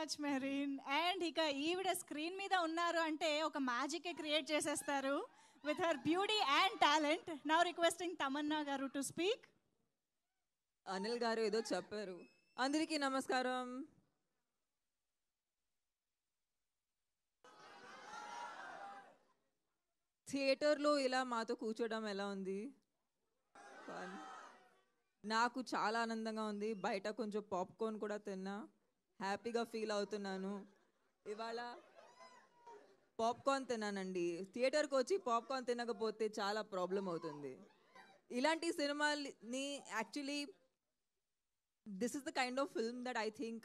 Much marine and ఇక ఈవిడ screen మీద ఉన్నారు అంటే ఒక మ్యాజికే క్రియేట్ చేసేస్తారు with her beauty and talent నా రిక్వెస్టింగ్ తమన్నా గారు టు స్పీక్ అనిల్ గారు ఏదో చెప్పారు అందరికీ నమస్కారం థియేటర్లో ఇలా మాతో కూర్చోవడం ఎలా ఉంది నాకు చాలా ఆనందంగా ఉంది బయట కొంచెం పాప్కార్న్ కూడా తిన్నా హ్యాపీగా ఫీల్ అవుతున్నాను ఇవాళ పాప్కార్న్ తిన్నానండి థియేటర్కి వచ్చి పాప్కార్న్ తినకపోతే చాలా ప్రాబ్లం అవుతుంది ఇలాంటి సినిమాని actually this is the kind of film that I think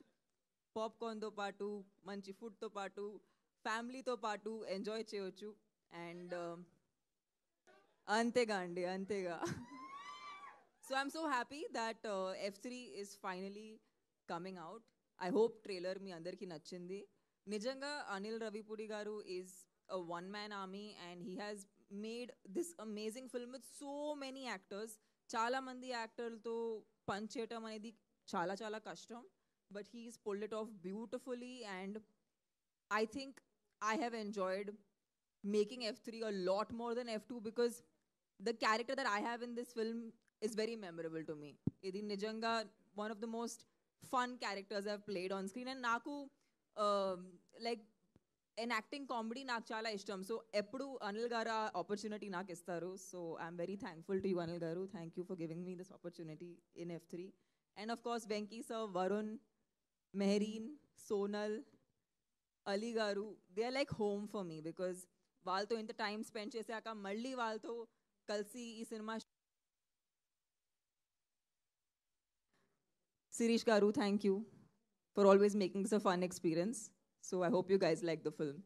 పాప్కార్న్తో పాటు మంచి ఫుడ్తో పాటు ఫ్యామిలీతో పాటు ఎంజాయ్ చేయవచ్చు అండ్ అంతేగా అండి అంతేగా so I'm so happy that F three is finally coming out I hope trailer మీ అందరికీ నచ్చింది నిజంగా అనిల్ రవిపూడి గారు is a one man army and he has made this amazing film with so many actors చాలామంది యాక్టర్లతో పని చేయటం అనేది చాలా చాలా కష్టం but he's pulled it off beautifully and I think I have enjoyed making F three a lot more than F two because the character that I have in this film is very memorable to me ఇది నిజంగా one of the most fun characters I've played on screen. And naaku, uh, um, like, enacting comedy naaku chala ishtam. So, eppudu Anil Gara opportunity naaku istaru. So, I'm very thankful to you, Anil Garu. Thank you for giving me this opportunity in F3. And of course, Venki sir, Varun, Mehreen, Sonal, Ali Garu, they are like home for me because Valto in the time spent, Chesaka, Malli Valto, Kalsi, e cinema. Sirish Garu, thank you for always making this a fun experience. So I hope you guys like the film.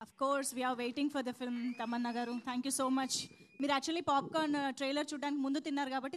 Of course, we are waiting for the film, Tamanna Thank you so much. మీరు actually uh, trailer trailer చూడడానికి ముందు తిన్నారు కాబట్టి